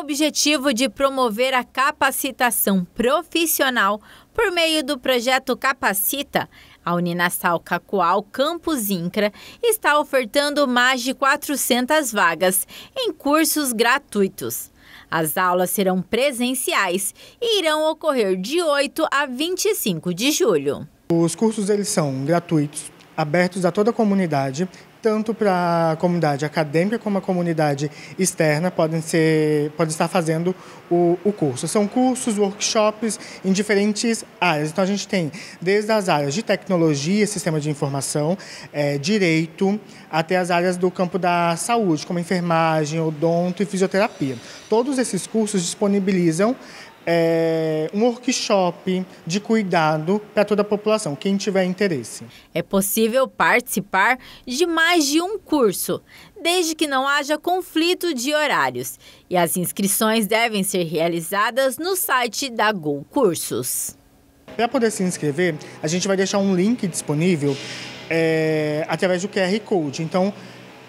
objetivo de promover a capacitação profissional por meio do projeto Capacita, a Uninasal Cacoal Campus Incra está ofertando mais de 400 vagas em cursos gratuitos. As aulas serão presenciais e irão ocorrer de 8 a 25 de julho. Os cursos eles são gratuitos, abertos a toda a comunidade, tanto para a comunidade acadêmica como a comunidade externa podem ser podem estar fazendo o, o curso. São cursos, workshops em diferentes áreas. Então a gente tem desde as áreas de tecnologia, sistema de informação, é, direito, até as áreas do campo da saúde, como enfermagem, odonto e fisioterapia. Todos esses cursos disponibilizam é, um workshop de cuidado para toda a população, quem tiver interesse. É possível participar de mais de um curso, desde que não haja conflito de horários. E as inscrições devem ser realizadas no site da Gol Cursos. Para poder se inscrever, a gente vai deixar um link disponível é, através do QR Code. Então,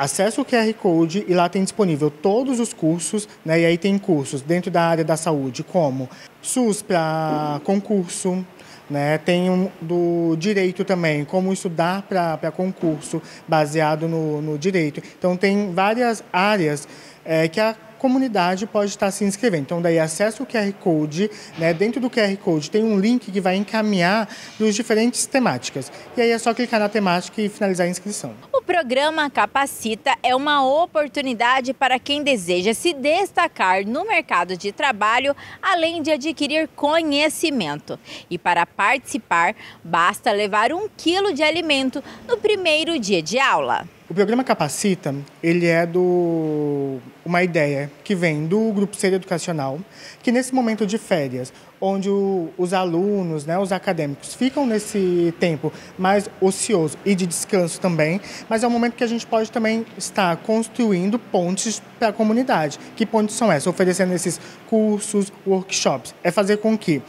Acesse o QR Code e lá tem disponível todos os cursos, né? E aí tem cursos dentro da área da saúde, como SUS para concurso, né? Tem um do direito também, como estudar para concurso, baseado no, no direito. Então, tem várias áreas é, que a comunidade pode estar se inscrevendo. Então, daí acessa o QR Code, né? dentro do QR Code tem um link que vai encaminhar dos diferentes temáticas. E aí é só clicar na temática e finalizar a inscrição. O programa Capacita é uma oportunidade para quem deseja se destacar no mercado de trabalho, além de adquirir conhecimento. E para participar, basta levar um quilo de alimento no primeiro dia de aula. O programa Capacita, ele é do uma ideia que vem do Grupo Ser Educacional, que nesse momento de férias, onde o, os alunos, né, os acadêmicos ficam nesse tempo mais ocioso e de descanso também, mas é um momento que a gente pode também estar construindo pontes para a comunidade. Que pontes são essas? Oferecendo esses cursos, workshops. É fazer com que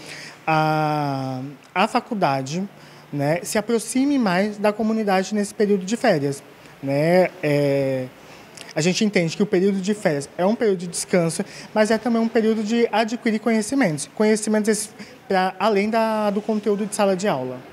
a, a faculdade né, se aproxime mais da comunidade nesse período de férias. Né? É, a gente entende que o período de férias é um período de descanso, mas é também um período de adquirir conhecimentos, conhecimentos para além da, do conteúdo de sala de aula.